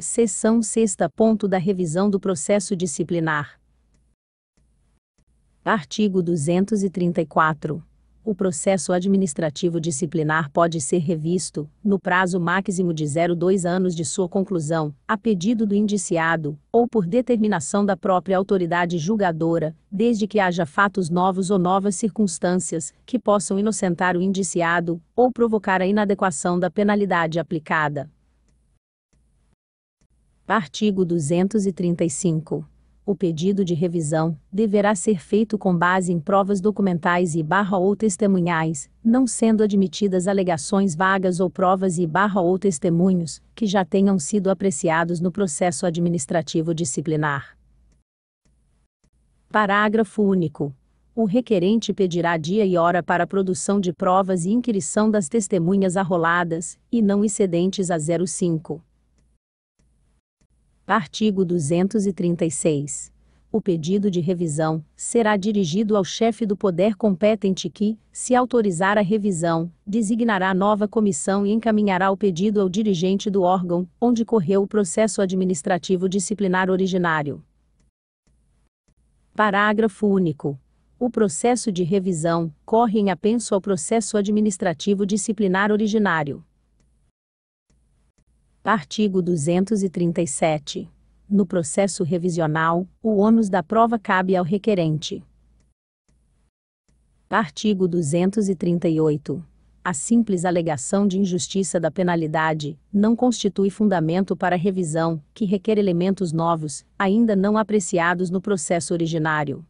Seção 6. Ponto da revisão do processo disciplinar. Artigo 234. O processo administrativo disciplinar pode ser revisto, no prazo máximo de 02 anos de sua conclusão, a pedido do indiciado, ou por determinação da própria autoridade julgadora, desde que haja fatos novos ou novas circunstâncias que possam inocentar o indiciado ou provocar a inadequação da penalidade aplicada Artigo 235. O pedido de revisão deverá ser feito com base em provas documentais e barra ou testemunhais, não sendo admitidas alegações vagas ou provas e barra ou testemunhos que já tenham sido apreciados no processo administrativo disciplinar. Parágrafo único. O requerente pedirá dia e hora para a produção de provas e inquirição das testemunhas arroladas, e não excedentes a 05. Artigo 236. O pedido de revisão será dirigido ao chefe do poder competente que, se autorizar a revisão, designará nova comissão e encaminhará o pedido ao dirigente do órgão onde correu o processo administrativo disciplinar originário. Parágrafo único. O processo de revisão corre em apenso ao processo administrativo disciplinar originário. Artigo 237. No processo revisional, o ônus da prova cabe ao requerente. Artigo 238. A simples alegação de injustiça da penalidade não constitui fundamento para revisão, que requer elementos novos, ainda não apreciados no processo originário.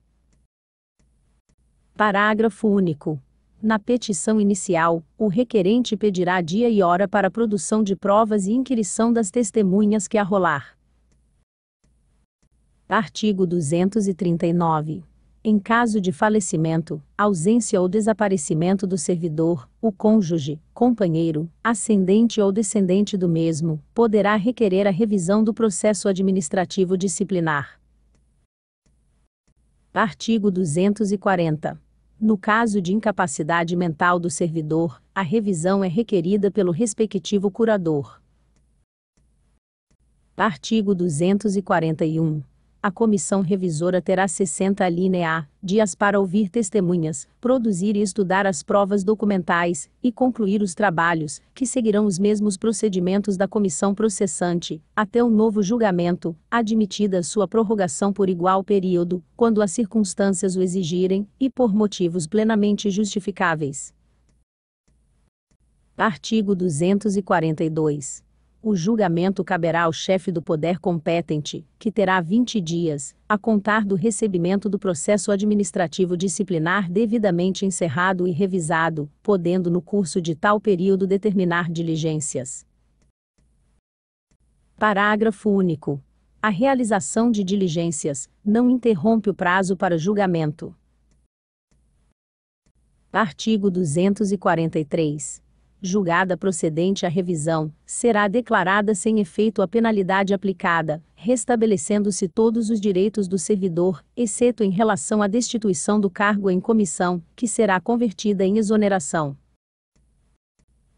Parágrafo único. Na petição inicial, o requerente pedirá dia e hora para produção de provas e inquirição das testemunhas que arrolar. Artigo 239. Em caso de falecimento, ausência ou desaparecimento do servidor, o cônjuge, companheiro, ascendente ou descendente do mesmo, poderá requerer a revisão do processo administrativo disciplinar. Artigo 240. No caso de incapacidade mental do servidor, a revisão é requerida pelo respectivo curador. Artigo 241 a comissão revisora terá 60 alinear dias para ouvir testemunhas, produzir e estudar as provas documentais e concluir os trabalhos, que seguirão os mesmos procedimentos da comissão processante, até o novo julgamento, admitida sua prorrogação por igual período, quando as circunstâncias o exigirem e por motivos plenamente justificáveis. Artigo 242 o julgamento caberá ao chefe do poder competente, que terá 20 dias, a contar do recebimento do processo administrativo disciplinar devidamente encerrado e revisado, podendo no curso de tal período determinar diligências. Parágrafo único. A realização de diligências não interrompe o prazo para julgamento. Artigo 243 julgada procedente a revisão, será declarada sem efeito a penalidade aplicada, restabelecendo-se todos os direitos do servidor, exceto em relação à destituição do cargo em comissão, que será convertida em exoneração.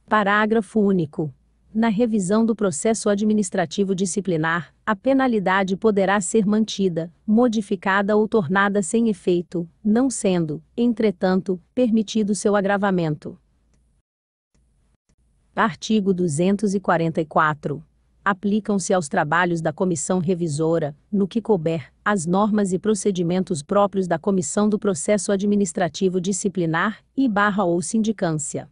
Parágrafo único. Na revisão do processo administrativo disciplinar, a penalidade poderá ser mantida, modificada ou tornada sem efeito, não sendo, entretanto, permitido seu agravamento. Artigo 244. Aplicam-se aos trabalhos da comissão revisora, no que couber, as normas e procedimentos próprios da comissão do processo administrativo disciplinar e barra ou sindicância.